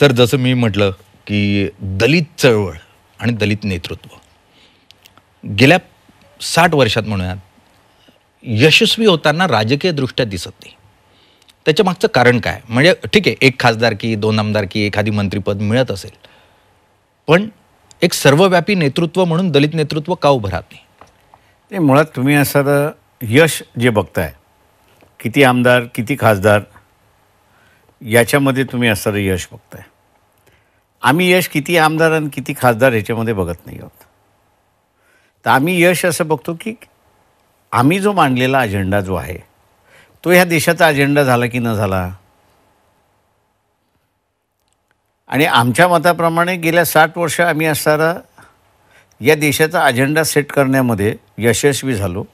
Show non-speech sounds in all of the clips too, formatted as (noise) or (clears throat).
sir जसं मी म्हटलं की दलित चळवळ आणि दलित नेतृत्व गेल्या साठ वर्षात म्हणूयात यशस्वी होताना राजकीयदृष्ट्या दिसत नाही त्याच्यामागचं कारण काय म्हणजे ठीक आहे एक खासदार की दोन आमदार की एखादी मंत्रिपद मिळत असेल पण एक सर्वव्यापी नेतृत्व म्हणून दलित नेतृत्व का उभं नाही ते मुळात तुम्ही असं यश जे बघताय किती आमदार किती खासदार याच्यामध्ये तुम्ही असणारं यश बघताय आम्ही यश किती आमदार आणि किती खासदार ह्याच्यामध्ये बघत नाही आहोत तर आम्ही यश असं बघतो की आम्ही जो मांडलेला अजेंडा जो आहे तो ह्या देशाचा अजेंडा झाला की न झाला आणि आमच्या मताप्रमाणे गेल्या साठ वर्ष आम्ही असणारा या देशाचा अजेंडा सेट करण्यामध्ये यशस्वी झालो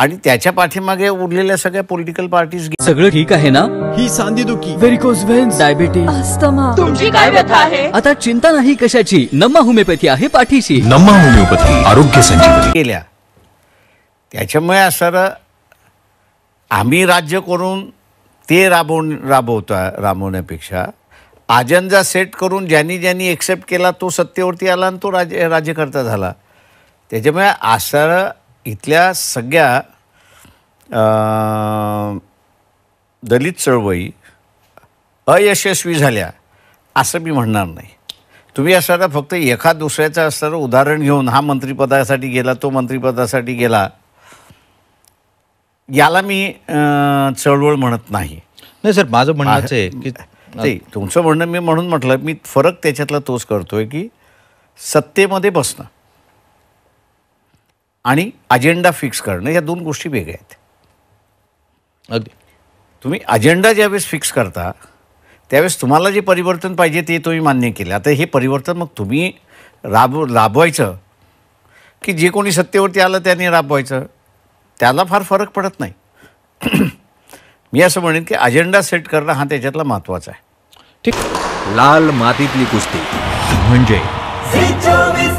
आणि त्याच्या पाठीमागे उरलेल्या सगळ्या पॉलिटिकल पार्टीज सगळं ठीक आहे ना ही सांधेदुखी व्हेरिकोज व्हेन्स डायबिटीज तुमची काय व्यथा आहे आता चिंता नाही कशाची नम्मा होमिओपॅथी आहे पाठीशी नम्मा होमिओपॅथी आरोग्य संजीवनी केल्या त्याच्यामुळे असं आम्ही राज्य करून ते राबवून राबवतो राबवण्यापेक्षा आजंजा सेट करून ज्यांनी ज्यांनी एक्सेप्ट केला तो सत्तेवरती आला आणि तो राज्य राज्यकर्ता झाला त्याच्यामुळे असं इथल्या सगळ्या दलित चळवळी अयशस्वी झाल्या असं मी म्हणणार नाही तुम्ही असताना फक्त एखा दुसऱ्याचं असताना उदाहरण घेऊन हा मंत्रिपदासाठी गेला तो मंत्रिपदासाठी गेला याला मी चळवळ म्हणत नाही नाही सर माझं म्हणायचं आहे की ते तुमचं म्हणणं मी म्हणून म्हटलं मी फरक त्याच्यातला तोच करतोय की सत्तेमध्ये बसणं आणि अजेंडा फिक्स करणं या दोन गोष्टी वेगळ्या आहेत अगदी तुम्ही अजेंडा ज्यावेळेस फिक्स करता त्यावेळेस तुम्हाला जे परिवर्तन पाहिजे ते तुम्ही मान्य केलं आता हे परिवर्तन मग तुम्ही राब राबवायचं की जे कोणी सत्तेवरती आलं त्याने राबवायचं त्याला फार फरक पडत नाही (clears throat) मी असं म्हणेन की अजेंडा सेट करणं हा त्याच्यातला महत्त्वाचा आहे ठीक लाल मातीतली कुस्ती म्हणजे